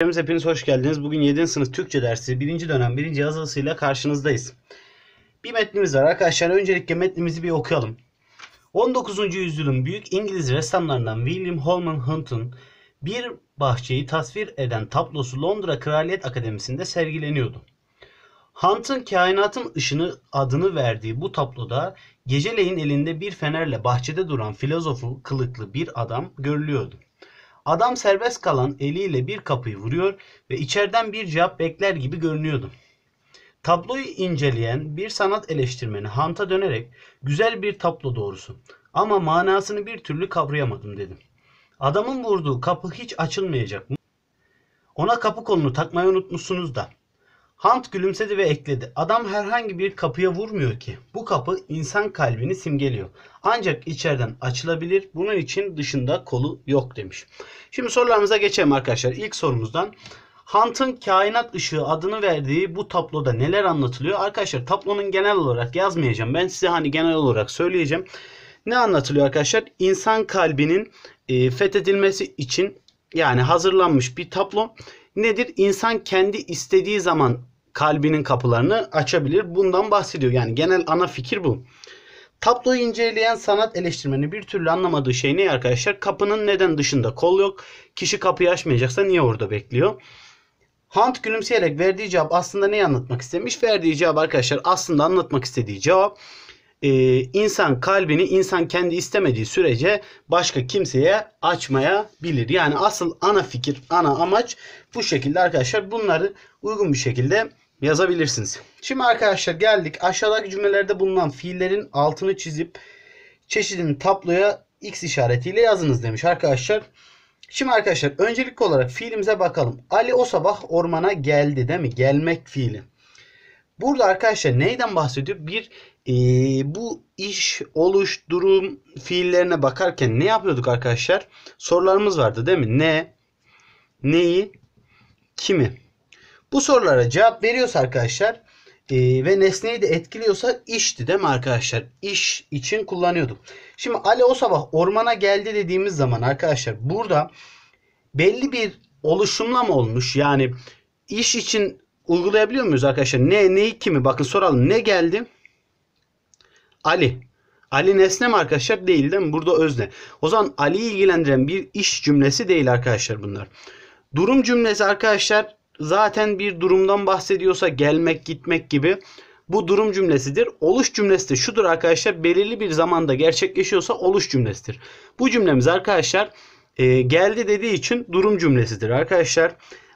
Hocamız hepiniz hoş geldiniz. Bugün 7. sınıf Türkçe dersi 1. dönem 1. yazılısıyla karşınızdayız. Bir metnimiz var arkadaşlar. Öncelikle metnimizi bir okuyalım. 19. yüzyılın büyük İngiliz ressamlarından William Holman Hunt'un bir bahçeyi tasvir eden tablosu Londra Kraliyet Akademisi'nde sergileniyordu. Hunt'ın Kainatın Işını adını verdiği bu tabloda geceleyin elinde bir fenerle bahçede duran filozofu kılıklı bir adam görülüyordu. Adam serbest kalan eliyle bir kapıyı vuruyor ve içeriden bir cevap bekler gibi görünüyordu. Tabloyu inceleyen bir sanat eleştirmeni Hant'a dönerek güzel bir tablo doğrusu ama manasını bir türlü kavrayamadım dedim. Adamın vurduğu kapı hiç açılmayacak mı? Ona kapı kolunu takmayı unutmuşsunuz da. Hunt gülümsedi ve ekledi. Adam herhangi bir kapıya vurmuyor ki. Bu kapı insan kalbini simgeliyor. Ancak içeriden açılabilir. Bunun için dışında kolu yok demiş. Şimdi sorularımıza geçelim arkadaşlar. İlk sorumuzdan Hunt'ın Kainat ışığı adını verdiği bu tabloda neler anlatılıyor? Arkadaşlar tablonun genel olarak yazmayacağım. Ben size hani genel olarak söyleyeceğim. Ne anlatılıyor arkadaşlar? İnsan kalbinin e, fethedilmesi için yani hazırlanmış bir tablo nedir? İnsan kendi istediği zaman kalbinin kapılarını açabilir. Bundan bahsediyor. Yani genel ana fikir bu. Tabloyu inceleyen sanat eleştirmeni bir türlü anlamadığı şey ne arkadaşlar? Kapının neden dışında kol yok? Kişi kapıyı açmayacaksa niye orada bekliyor? Hunt gülümseyerek verdiği cevap aslında ne anlatmak istemiş? Verdiği cevap arkadaşlar aslında anlatmak istediği cevap e, insan kalbini insan kendi istemediği sürece başka kimseye açmaya bilir. Yani asıl ana fikir, ana amaç bu şekilde arkadaşlar bunları uygun bir şekilde yazabilirsiniz. Şimdi arkadaşlar geldik. Aşağıdaki cümlelerde bulunan fiillerin altını çizip çeşidini tabloya x işaretiyle yazınız demiş arkadaşlar. Şimdi arkadaşlar öncelikli olarak fiilimize bakalım. Ali o sabah ormana geldi değil mi? Gelmek fiili. Burada arkadaşlar neyden bahsediyor? Bir e, bu iş, oluş, durum fiillerine bakarken ne yapıyorduk arkadaşlar? Sorularımız vardı değil mi? Ne, neyi, kimi? Bu sorulara cevap veriyorsa arkadaşlar e, ve nesneyi de etkiliyorsa işti değil mi arkadaşlar? İş için kullanıyordum. Şimdi Ali o sabah ormana geldi dediğimiz zaman arkadaşlar burada belli bir oluşumla mı olmuş? Yani iş için uygulayabiliyor muyuz arkadaşlar? Ne, neyi kimi? Bakın soralım. Ne geldi? Ali. Ali nesne mi arkadaşlar? Değil değil mi? Burada özne. O zaman Ali'yi ilgilendiren bir iş cümlesi değil arkadaşlar bunlar. Durum cümlesi arkadaşlar zaten bir durumdan bahsediyorsa gelmek gitmek gibi bu durum cümlesidir. Oluş cümlesi de şudur arkadaşlar belirli bir zamanda gerçekleşiyorsa oluş cümlesidir. Bu cümlemiz arkadaşlar e, geldi dediği için durum cümlesidir arkadaşlar.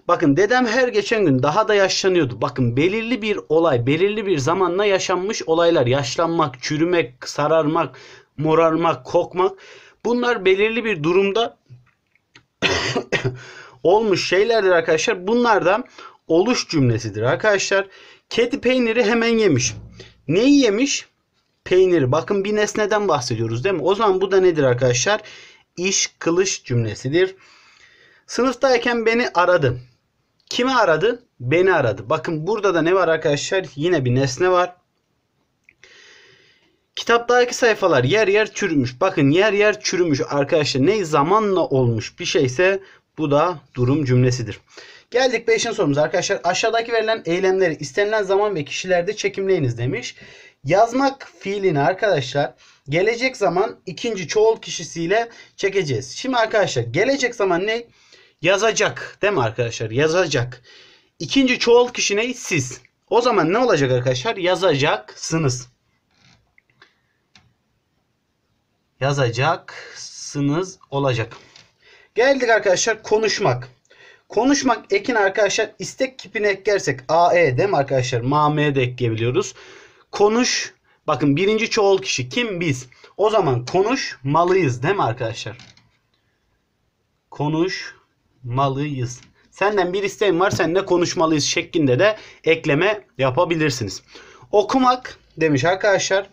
Bakın dedem her geçen gün daha da yaşlanıyordu. Bakın belirli bir olay, belirli bir zamanla yaşanmış olaylar. Yaşlanmak, çürümek, sararmak, morarmak, kokmak. Bunlar belirli bir durumda olmuş şeylerdir arkadaşlar. Bunlar da oluş cümlesidir arkadaşlar. Kedi peyniri hemen yemiş. Neyi yemiş? Peyniri. Bakın bir nesneden bahsediyoruz değil mi? O zaman bu da nedir arkadaşlar? İş kılıç cümlesidir. Sınıftayken beni aradı. Kimi aradı? Beni aradı. Bakın burada da ne var arkadaşlar? Yine bir nesne var. Kitaptaki sayfalar yer yer çürümüş. Bakın yer yer çürümüş arkadaşlar. Ne zamanla olmuş bir şeyse bu da durum cümlesidir. Geldik 5. sorumuz arkadaşlar. Aşağıdaki verilen eylemleri istenilen zaman ve kişilerde çekimleyiniz demiş. Yazmak fiilini arkadaşlar gelecek zaman ikinci çoğul kişisiyle çekeceğiz. Şimdi arkadaşlar gelecek zaman ne? Yazacak değil mi arkadaşlar? Yazacak. İkinci çoğul kişi ne? Siz. O zaman ne olacak arkadaşlar? Yazacaksınız. Yazacaksınız olacak. Geldik arkadaşlar konuşmak. Konuşmak ekin arkadaşlar istek kipine eklersek AE değil mi arkadaşlar? MAME de ekleyebiliyoruz. Konuş bakın birinci çoğul kişi kim? Biz. O zaman konuşmalıyız değil mi arkadaşlar? Konuş malıyız. Senden bir isteğin var seninle konuşmalıyız şeklinde de ekleme yapabilirsiniz. Okumak demiş arkadaşlar.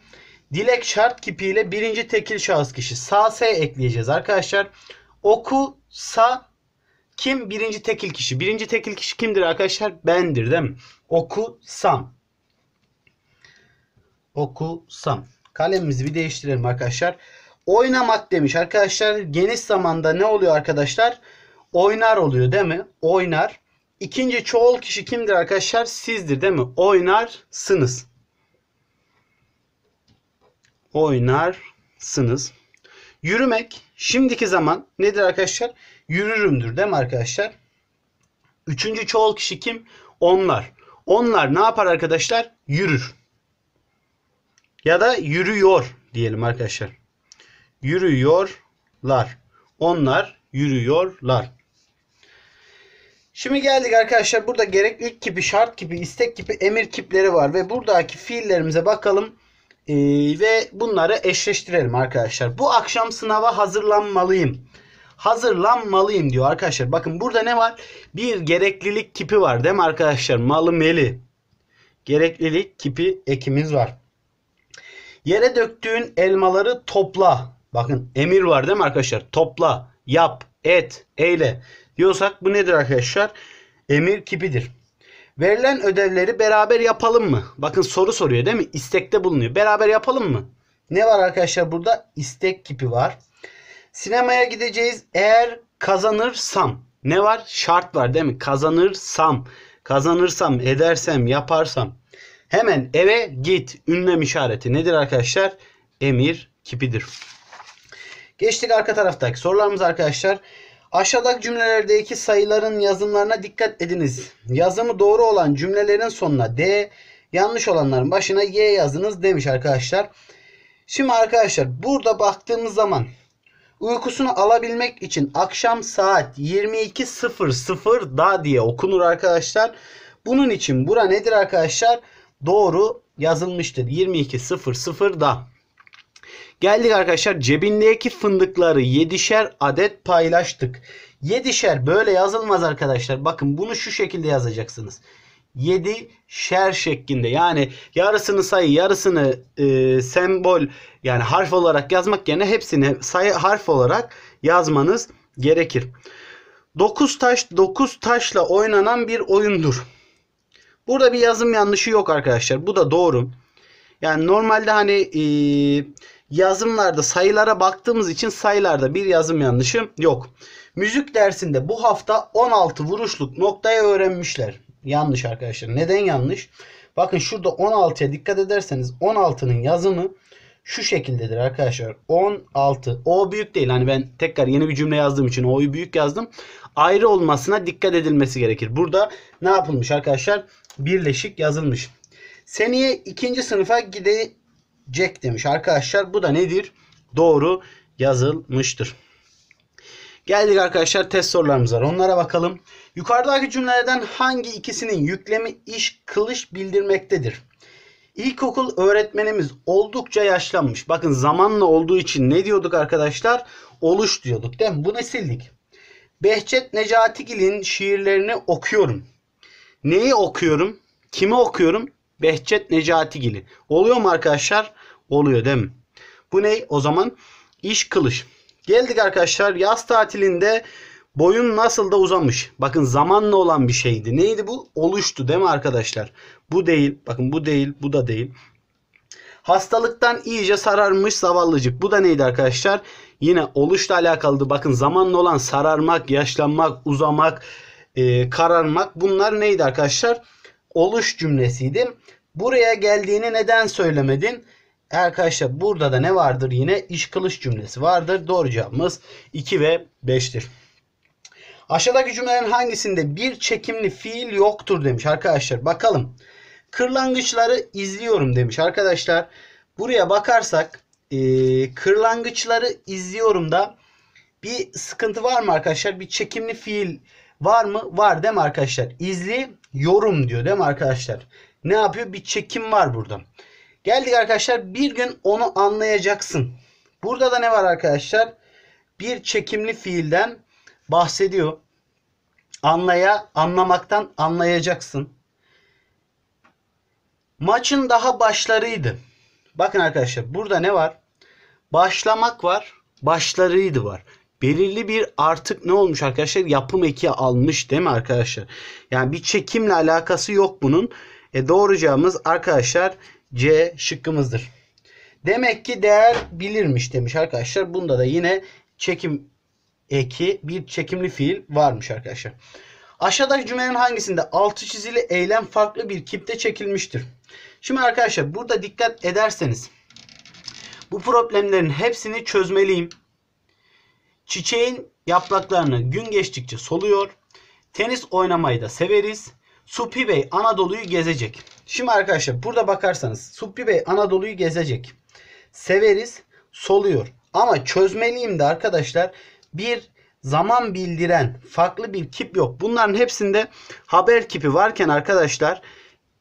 Dilek şart kipiyle birinci tekil şahıs kişi. Sase ekleyeceğiz arkadaşlar. Arkadaşlar. Okusa kim birinci tekil kişi? Birinci tekil kişi kimdir arkadaşlar? Bendir değil mi? Okusam. Okusam. Kalemimizi bir değiştirelim arkadaşlar. Oynamak demiş arkadaşlar. Geniş zamanda ne oluyor arkadaşlar? Oynar oluyor değil mi? Oynar. İkinci çoğul kişi kimdir arkadaşlar? Sizdir değil mi? Oynarsınız oynarsınız. Yürümek şimdiki zaman nedir arkadaşlar? Yürürümdür değil mi arkadaşlar? Üçüncü çoğul kişi kim? Onlar. Onlar ne yapar arkadaşlar? Yürür. Ya da yürüyor diyelim arkadaşlar. Yürüyorlar. Onlar yürüyorlar. Şimdi geldik arkadaşlar. Burada gerek ilk kipi, şart kipi, istek kipi, emir kipleri var. Ve buradaki fiillerimize bakalım. Ee, ve bunları eşleştirelim arkadaşlar. Bu akşam sınava hazırlanmalıyım. Hazırlanmalıyım diyor arkadaşlar. Bakın burada ne var? Bir gereklilik kipi var değil mi arkadaşlar? Malı meli. Gereklilik kipi ekimiz var. Yere döktüğün elmaları topla. Bakın emir var değil mi arkadaşlar? Topla, yap, et, eyle diyorsak bu nedir arkadaşlar? Emir kipidir. Verilen ödevleri beraber yapalım mı? Bakın soru soruyor değil mi? İstekte bulunuyor. Beraber yapalım mı? Ne var arkadaşlar burada? İstek kipi var. Sinemaya gideceğiz. Eğer kazanırsam. Ne var? Şart var değil mi? Kazanırsam. Kazanırsam, edersem, yaparsam. Hemen eve git. Ünlem işareti nedir arkadaşlar? Emir kipidir. Geçtik arka taraftaki sorularımız arkadaşlar. Aşağıdaki cümlelerdeki sayıların yazımlarına dikkat ediniz. Yazımı doğru olan cümlelerin sonuna D, yanlış olanların başına Y yazınız demiş arkadaşlar. Şimdi arkadaşlar burada baktığımız zaman uykusunu alabilmek için akşam saat 22.00'da diye okunur arkadaşlar. Bunun için bura nedir arkadaşlar? Doğru yazılmıştır. 22.00'da. Geldik arkadaşlar cebindeki fındıkları 7'şer adet paylaştık. 7'şer böyle yazılmaz arkadaşlar. Bakın bunu şu şekilde yazacaksınız. 7 şeklinde yani yarısını sayı yarısını e, sembol yani harf olarak yazmak yerine hepsini sayı harf olarak yazmanız gerekir. 9 taş 9 taşla oynanan bir oyundur. Burada bir yazım yanlışı yok arkadaşlar. Bu da doğru. Yani normalde hani e, yazımlarda sayılara baktığımız için sayılarda bir yazım yanlışı yok. Müzik dersinde bu hafta 16 vuruşluk noktayı öğrenmişler. Yanlış arkadaşlar. Neden yanlış? Bakın şurada 16'ya dikkat ederseniz 16'nın yazımı şu şekildedir arkadaşlar. 16. O büyük değil. Hani ben tekrar yeni bir cümle yazdığım için O'yu büyük yazdım. Ayrı olmasına dikkat edilmesi gerekir. Burada ne yapılmış arkadaşlar? Birleşik yazılmış. Seneye ikinci sınıfa gide, Jack demiş arkadaşlar. Bu da nedir? Doğru yazılmıştır. Geldik arkadaşlar test sorularımız var. Onlara bakalım. Yukarıdaki cümlelerden hangi ikisinin yüklemi iş kılıç bildirmektedir? İlkokul öğretmenimiz oldukça yaşlanmış. Bakın zamanla olduğu için ne diyorduk arkadaşlar? Oluş diyorduk değil mi? Bunu sildik. Behçet Necatigil'in şiirlerini okuyorum. Neyi okuyorum? Kimi okuyorum? Behçet Necatigili. Oluyor mu arkadaşlar? Oluyor değil mi? Bu ne? O zaman iş kılıç. Geldik arkadaşlar yaz tatilinde boyun nasıl da uzamış. Bakın zamanla olan bir şeydi. Neydi bu? Oluştu değil mi arkadaşlar? Bu değil. Bakın bu değil. Bu da değil. Hastalıktan iyice sararmış zavallıcık. Bu da neydi arkadaşlar? Yine oluşla alakalıdı Bakın zamanla olan sararmak, yaşlanmak, uzamak, e, kararmak bunlar neydi arkadaşlar? oluş cümlesiydi. Buraya geldiğini neden söylemedin? Arkadaşlar burada da ne vardır? Yine iş kılıç cümlesi vardır. Doğru cevabımız 2 ve 5'tir. Aşağıdaki cümlelerin hangisinde bir çekimli fiil yoktur demiş arkadaşlar. Bakalım. Kırlangıçları izliyorum demiş arkadaşlar. Buraya bakarsak e, kırlangıçları izliyorum da bir sıkıntı var mı arkadaşlar? Bir çekimli fiil var mı? Var değil mi arkadaşlar? İzli yorum diyor değil mi arkadaşlar? Ne yapıyor? Bir çekim var burada. Geldik arkadaşlar bir gün onu anlayacaksın. Burada da ne var arkadaşlar? Bir çekimli fiilden bahsediyor. Anlaya, anlamaktan anlayacaksın. Maçın daha başlarıydı. Bakın arkadaşlar burada ne var? Başlamak var, başlarıydı var belirli bir artık ne olmuş arkadaşlar? Yapım eki almış değil mi arkadaşlar? Yani bir çekimle alakası yok bunun. E doğru arkadaşlar C şıkkımızdır. Demek ki değer bilirmiş demiş arkadaşlar. Bunda da yine çekim eki bir çekimli fiil varmış arkadaşlar. Aşağıdaki cümlenin hangisinde altı çizili eylem farklı bir kipte çekilmiştir? Şimdi arkadaşlar burada dikkat ederseniz bu problemlerin hepsini çözmeliyim. Çiçeğin yapraklarını gün geçtikçe soluyor. Tenis oynamayı da severiz. Subhi Bey Anadolu'yu gezecek. Şimdi arkadaşlar burada bakarsanız Subhi Bey Anadolu'yu gezecek. Severiz, soluyor. Ama çözmeliyim de arkadaşlar bir zaman bildiren farklı bir kip yok. Bunların hepsinde haber kipi varken arkadaşlar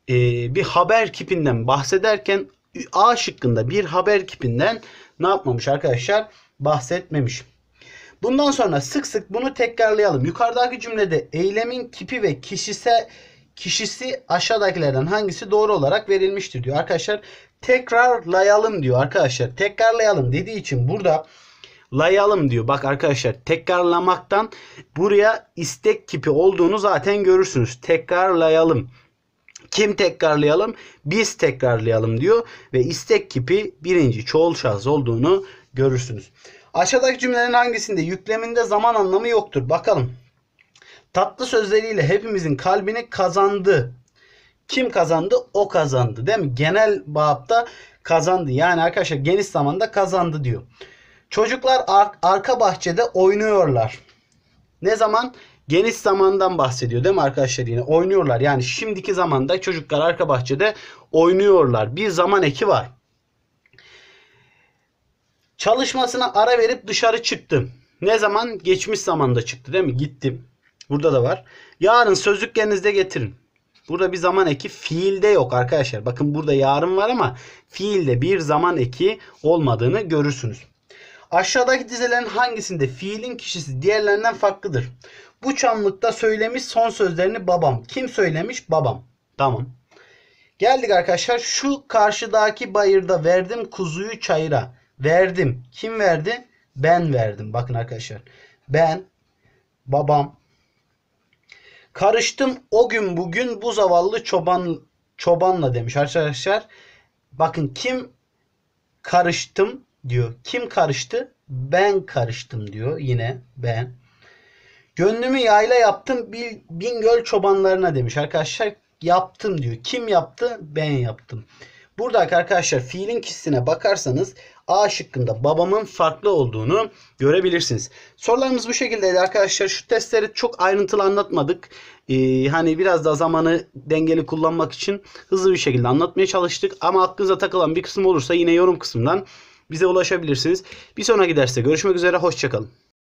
e, bir haber kipinden bahsederken A şıkkında bir haber kipinden ne yapmamış arkadaşlar? Bahsetmemiş. Bundan sonra sık sık bunu tekrarlayalım. Yukarıdaki cümlede eylemin kipi ve kişise kişisi aşağıdakilerden hangisi doğru olarak verilmiştir diyor. Arkadaşlar tekrarlayalım diyor arkadaşlar. Tekrarlayalım dediği için burada layalım diyor. Bak arkadaşlar tekrarlamaktan buraya istek kipi olduğunu zaten görürsünüz. Tekrarlayalım. Kim tekrarlayalım? Biz tekrarlayalım diyor ve istek kipi birinci çoğul şahıs olduğunu görürsünüz. Aşağıdaki cümlelerin hangisinde yükleminde zaman anlamı yoktur? Bakalım. Tatlı sözleriyle hepimizin kalbini kazandı. Kim kazandı? O kazandı. Değil mi? Genel bağıpta kazandı. Yani arkadaşlar geniş zamanda kazandı diyor. Çocuklar ar- arka bahçede oynuyorlar. Ne zaman? Geniş zamandan bahsediyor değil mi arkadaşlar yine? Oynuyorlar. Yani şimdiki zamanda çocuklar arka bahçede oynuyorlar. Bir zaman eki var. Çalışmasına ara verip dışarı çıktım. Ne zaman? Geçmiş zamanda çıktı değil mi? Gittim. Burada da var. Yarın sözlüklerinizde getirin. Burada bir zaman eki fiilde yok arkadaşlar. Bakın burada yarın var ama fiilde bir zaman eki olmadığını görürsünüz. Aşağıdaki dizelerin hangisinde fiilin kişisi diğerlerinden farklıdır? Bu çamlıkta söylemiş son sözlerini babam. Kim söylemiş? Babam. Tamam. Geldik arkadaşlar. Şu karşıdaki bayırda verdim kuzuyu çayıra verdim. Kim verdi? Ben verdim. Bakın arkadaşlar. Ben, babam. Karıştım o gün bugün bu zavallı çoban çobanla demiş arkadaşlar. Bakın kim karıştım diyor. Kim karıştı? Ben karıştım diyor. Yine ben. Gönlümü yayla yaptım bil, Bingöl çobanlarına demiş. Arkadaşlar yaptım diyor. Kim yaptı? Ben yaptım. Burada arkadaşlar fiilin kişisine bakarsanız A şıkkında babamın farklı olduğunu görebilirsiniz. Sorularımız bu şekildeydi arkadaşlar. Şu testleri çok ayrıntılı anlatmadık. Ee, hani biraz daha zamanı dengeli kullanmak için hızlı bir şekilde anlatmaya çalıştık. Ama aklınıza takılan bir kısım olursa yine yorum kısmından bize ulaşabilirsiniz. Bir sonraki derste görüşmek üzere. Hoşçakalın.